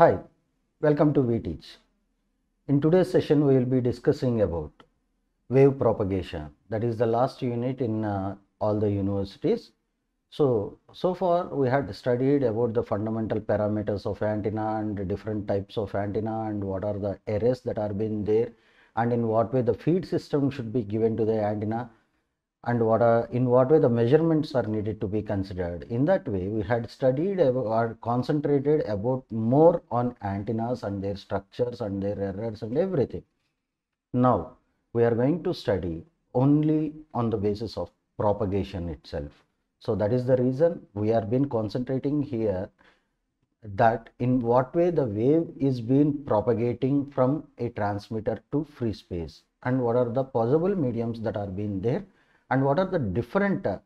Hi, welcome to VTeach. In today's session, we will be discussing about wave propagation. That is the last unit in uh, all the universities. So, so far we had studied about the fundamental parameters of antenna and different types of antenna and what are the arrays that are being there and in what way the feed system should be given to the antenna and what are, in what way the measurements are needed to be considered. In that way, we had studied or concentrated about more on antennas and their structures and their errors and everything. Now, we are going to study only on the basis of propagation itself. So that is the reason we have been concentrating here that in what way the wave is being propagating from a transmitter to free space and what are the possible mediums that are being there and what are the different uh,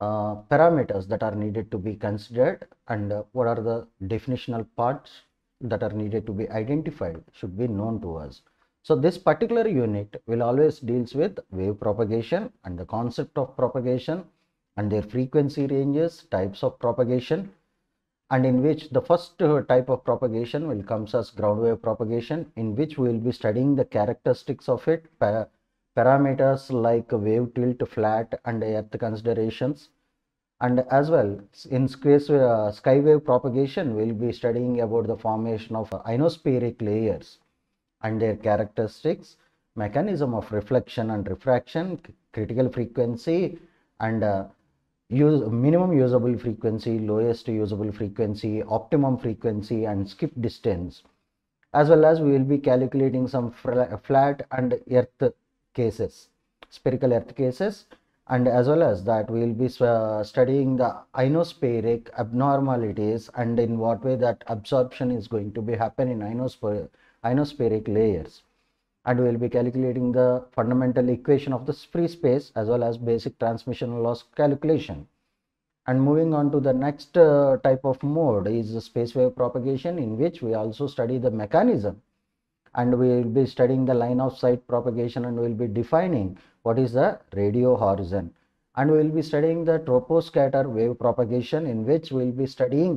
uh, parameters that are needed to be considered and uh, what are the definitional parts that are needed to be identified should be known to us. So this particular unit will always deals with wave propagation and the concept of propagation and their frequency ranges, types of propagation and in which the first uh, type of propagation will comes as ground wave propagation in which we will be studying the characteristics of it, parameters like wave tilt, flat and earth considerations. And as well, in space, uh, skywave propagation, we'll be studying about the formation of ionospheric layers and their characteristics, mechanism of reflection and refraction, critical frequency and uh, use minimum usable frequency, lowest usable frequency, optimum frequency and skip distance. As well as we will be calculating some flat and earth cases, spherical earth cases and as well as that we will be uh, studying the ionospheric abnormalities and in what way that absorption is going to be happen in ionospheric, ionospheric layers and we will be calculating the fundamental equation of the free space as well as basic transmission loss calculation and moving on to the next uh, type of mode is the space wave propagation in which we also study the mechanism and we will be studying the line of sight propagation and we will be defining what is the radio horizon and we will be studying the troposcatter wave propagation in which we will be studying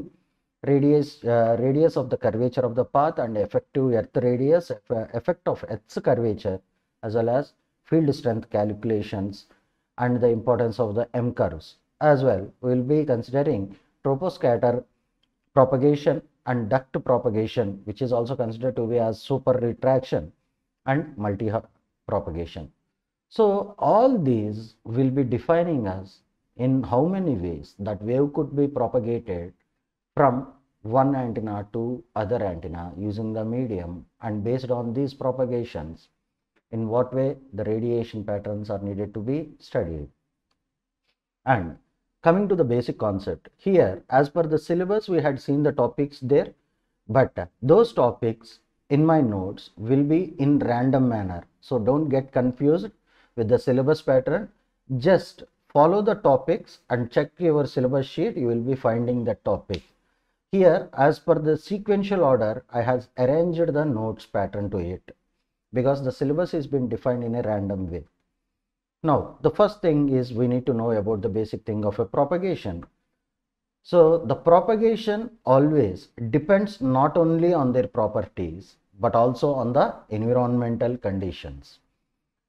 radius uh, radius of the curvature of the path and effective earth radius effect of earth's curvature as well as field strength calculations and the importance of the m curves as well we will be considering troposcatter propagation and duct propagation, which is also considered to be as super retraction and multi-hub propagation. So, all these will be defining us in how many ways that wave could be propagated from one antenna to other antenna using the medium and based on these propagations in what way the radiation patterns are needed to be studied. And Coming to the basic concept, here as per the syllabus we had seen the topics there, but those topics in my notes will be in random manner. So don't get confused with the syllabus pattern. Just follow the topics and check your syllabus sheet. You will be finding the topic. Here as per the sequential order, I have arranged the notes pattern to it because the syllabus has been defined in a random way. Now, the first thing is we need to know about the basic thing of a propagation. So, the propagation always depends not only on their properties, but also on the environmental conditions.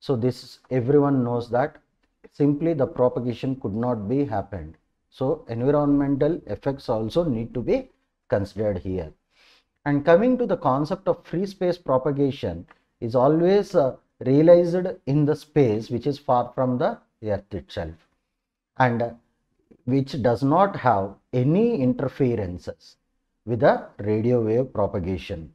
So, this everyone knows that simply the propagation could not be happened. So, environmental effects also need to be considered here. And coming to the concept of free space propagation is always uh, realized in the space which is far from the earth itself and which does not have any interferences with the radio wave propagation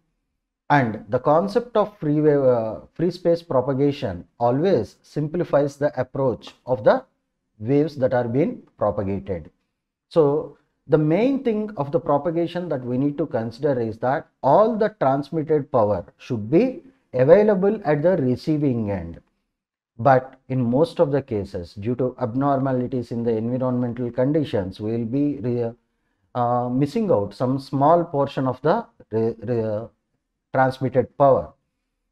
and the concept of free wave uh, free space propagation always simplifies the approach of the waves that are being propagated so the main thing of the propagation that we need to consider is that all the transmitted power should be available at the receiving end. But in most of the cases, due to abnormalities in the environmental conditions, we will be uh, missing out some small portion of the transmitted power.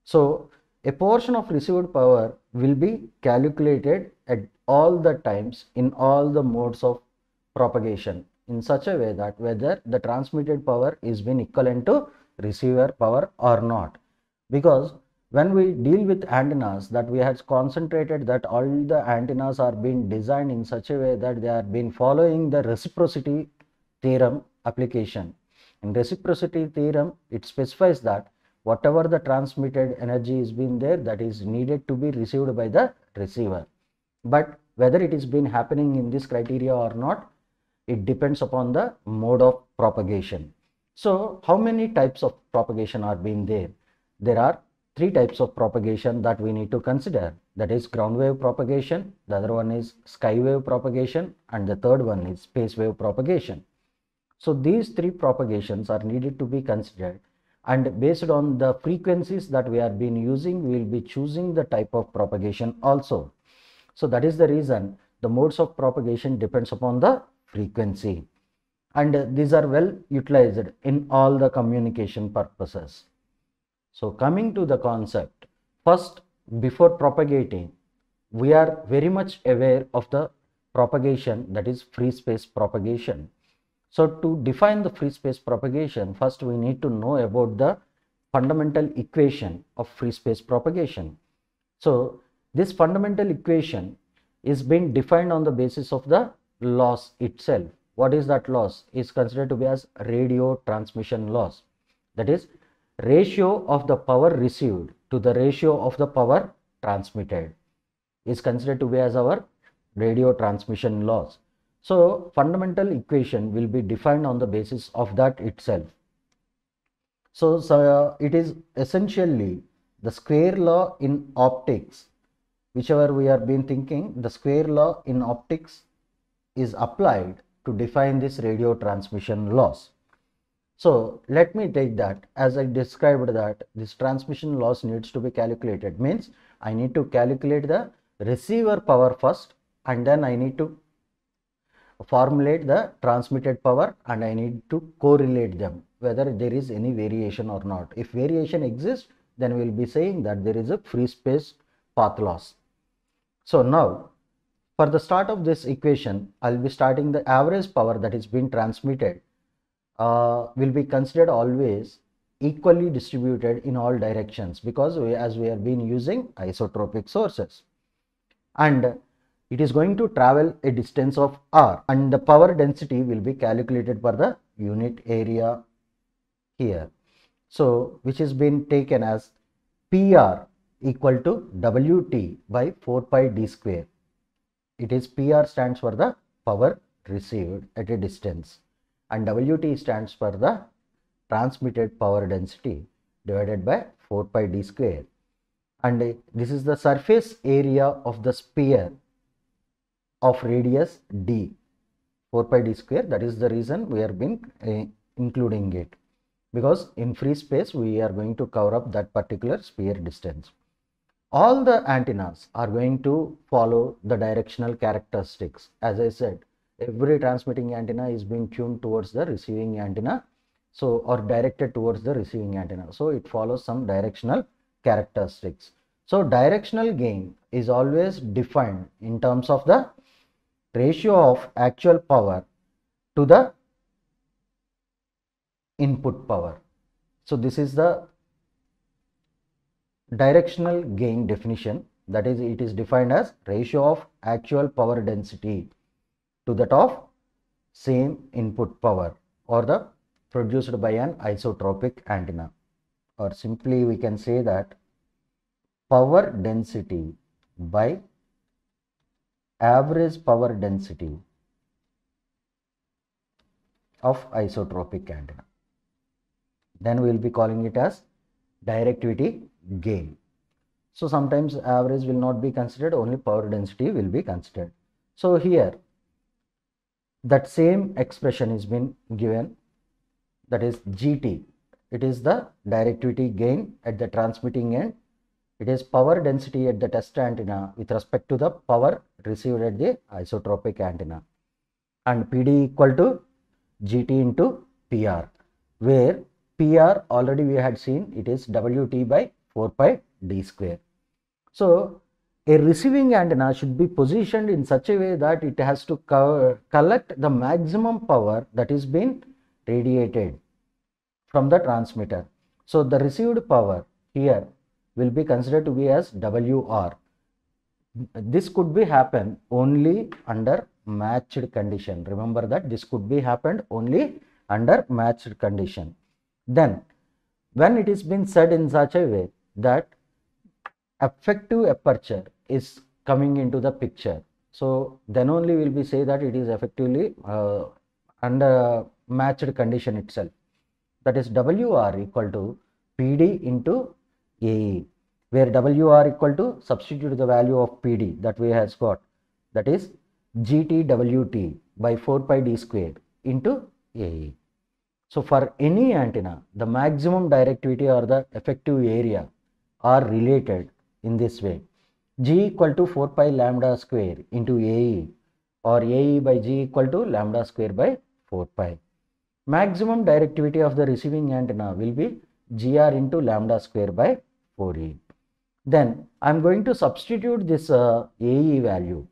So, a portion of received power will be calculated at all the times in all the modes of propagation in such a way that whether the transmitted power is been equivalent to receiver power or not because when we deal with antennas that we have concentrated that all the antennas are being designed in such a way that they are being following the reciprocity theorem application. In reciprocity theorem, it specifies that whatever the transmitted energy is being there that is needed to be received by the receiver. But whether it is been happening in this criteria or not, it depends upon the mode of propagation. So, how many types of propagation are being there? there are three types of propagation that we need to consider that is ground wave propagation the other one is sky wave propagation and the third one is space wave propagation so these three propagations are needed to be considered and based on the frequencies that we have been using we will be choosing the type of propagation also so that is the reason the modes of propagation depends upon the frequency and these are well utilized in all the communication purposes so coming to the concept, first before propagating, we are very much aware of the propagation that is free space propagation. So to define the free space propagation, first we need to know about the fundamental equation of free space propagation. So this fundamental equation is being defined on the basis of the loss itself. What is that loss? Is considered to be as radio transmission loss. That is ratio of the power received to the ratio of the power transmitted is considered to be as our radio transmission loss. So, fundamental equation will be defined on the basis of that itself. So, so uh, it is essentially the square law in optics, whichever we have been thinking, the square law in optics is applied to define this radio transmission loss. So let me take that as I described that this transmission loss needs to be calculated means I need to calculate the receiver power first and then I need to formulate the transmitted power and I need to correlate them whether there is any variation or not. If variation exists then we will be saying that there is a free space path loss. So now for the start of this equation I will be starting the average power that is being transmitted uh, will be considered always equally distributed in all directions because we, as we have been using isotropic sources and it is going to travel a distance of r and the power density will be calculated per the unit area here so which has been taken as pr equal to wt by 4 pi d square it is pr stands for the power received at a distance and WT stands for the transmitted power density divided by 4 pi d square and this is the surface area of the sphere of radius d 4 pi d square that is the reason we are being uh, eh, including it because in free space we are going to cover up that particular sphere distance. All the antennas are going to follow the directional characteristics as I said every transmitting antenna is being tuned towards the receiving antenna so or directed towards the receiving antenna so it follows some directional characteristics so directional gain is always defined in terms of the ratio of actual power to the input power so this is the directional gain definition that is it is defined as ratio of actual power density to that of same input power or the produced by an isotropic antenna or simply we can say that power density by average power density of isotropic antenna. Then we will be calling it as directivity gain. So sometimes average will not be considered, only power density will be considered. So here that same expression is been given that is GT. It is the directivity gain at the transmitting end. It is power density at the test antenna with respect to the power received at the isotropic antenna. And PD equal to GT into PR where PR already we had seen it is WT by 4 pi D square. So a receiving antenna should be positioned in such a way that it has to co collect the maximum power that is being radiated from the transmitter. So, the received power here will be considered to be as WR. This could be happen only under matched condition. Remember that this could be happened only under matched condition. Then when it is been said in such a way that effective aperture is coming into the picture. So then only will be say that it is effectively uh, under matched condition itself. That is WR equal to PD into AE where WR equal to substitute the value of PD that we has got that is GTWT by 4 pi d squared into AE. So for any antenna, the maximum directivity or the effective area are related in this way g equal to 4 pi lambda square into ae or ae by g equal to lambda square by 4 pi. Maximum directivity of the receiving antenna will be gr into lambda square by 4e. Then I am going to substitute this uh, ae value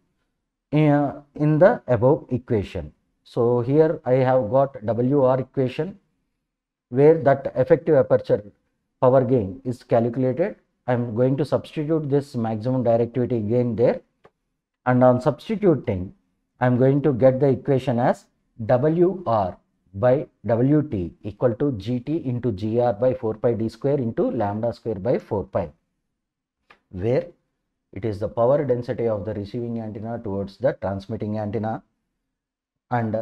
in, uh, in the above equation. So here I have got WR equation where that effective aperture power gain is calculated I am going to substitute this maximum directivity gain there and on substituting I am going to get the equation as WR by WT equal to GT into GR by 4 pi D square into lambda square by 4 pi where it is the power density of the receiving antenna towards the transmitting antenna and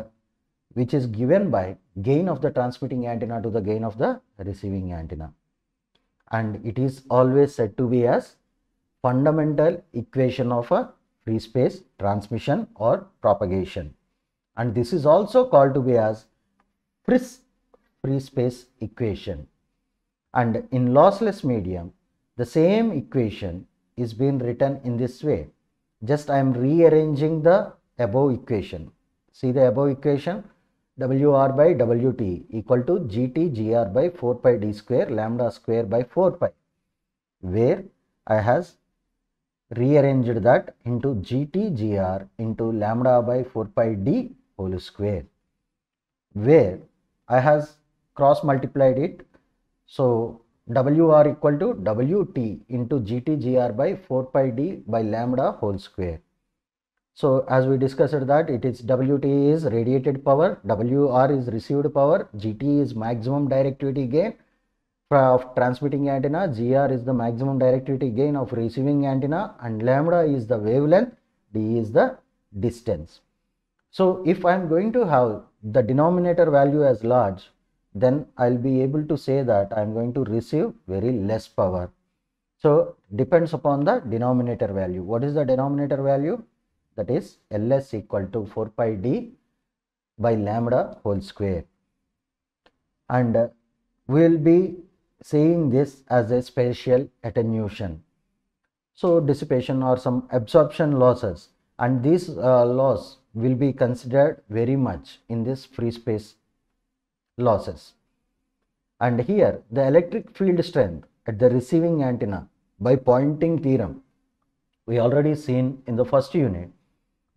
which is given by gain of the transmitting antenna to the gain of the receiving antenna and it is always said to be as fundamental equation of a free space transmission or propagation and this is also called to be as free space equation and in lossless medium the same equation is being written in this way just I am rearranging the above equation see the above equation WR by WT equal to GT GR by 4 pi D square lambda square by 4 pi where I has rearranged that into GT GR into lambda by 4 pi D whole square where I has cross multiplied it so WR equal to WT into GT GR by 4 pi D by lambda whole square so as we discussed that it is WT is radiated power, WR is received power, GT is maximum directivity gain of transmitting antenna, GR is the maximum directivity gain of receiving antenna and lambda is the wavelength, D is the distance. So if I am going to have the denominator value as large, then I will be able to say that I am going to receive very less power. So depends upon the denominator value. What is the denominator value? that is ls equal to 4 pi d by lambda whole square and uh, we will be seeing this as a spatial attenuation so dissipation or some absorption losses and these uh, loss will be considered very much in this free space losses and here the electric field strength at the receiving antenna by pointing theorem we already seen in the first unit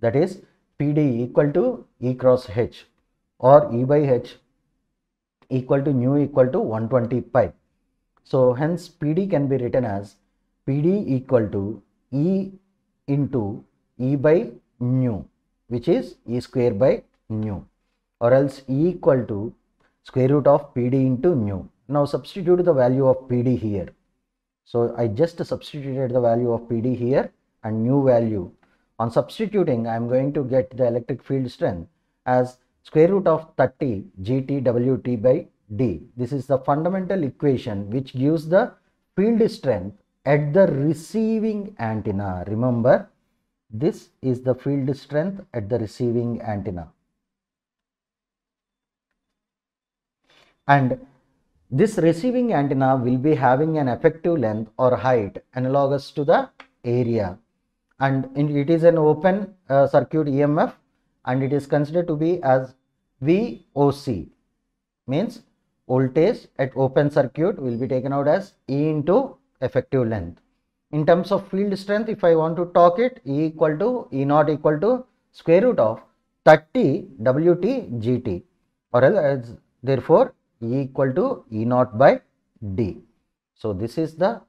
that is PD equal to E cross H or E by H equal to nu equal to 120 pi. So hence PD can be written as PD equal to E into E by nu which is E square by nu or else E equal to square root of PD into nu. Now substitute the value of PD here. So I just substituted the value of PD here and new value on substituting, I am going to get the electric field strength as square root of 30 GTWT by D. This is the fundamental equation which gives the field strength at the receiving antenna. Remember, this is the field strength at the receiving antenna. And this receiving antenna will be having an effective length or height analogous to the area and it is an open uh, circuit EMF and it is considered to be as VOC means voltage at open circuit will be taken out as E into effective length. In terms of field strength if I want to talk it E equal to E naught equal to square root of 30 WT GT or else therefore E equal to E naught by D. So this is the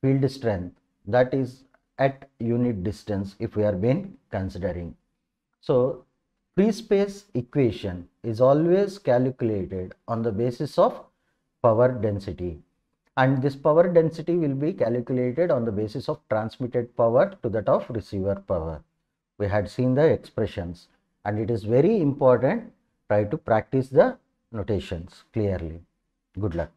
field strength that is at unit distance if we are been considering. So free space equation is always calculated on the basis of power density and this power density will be calculated on the basis of transmitted power to that of receiver power. We had seen the expressions and it is very important try to practice the notations clearly. Good luck.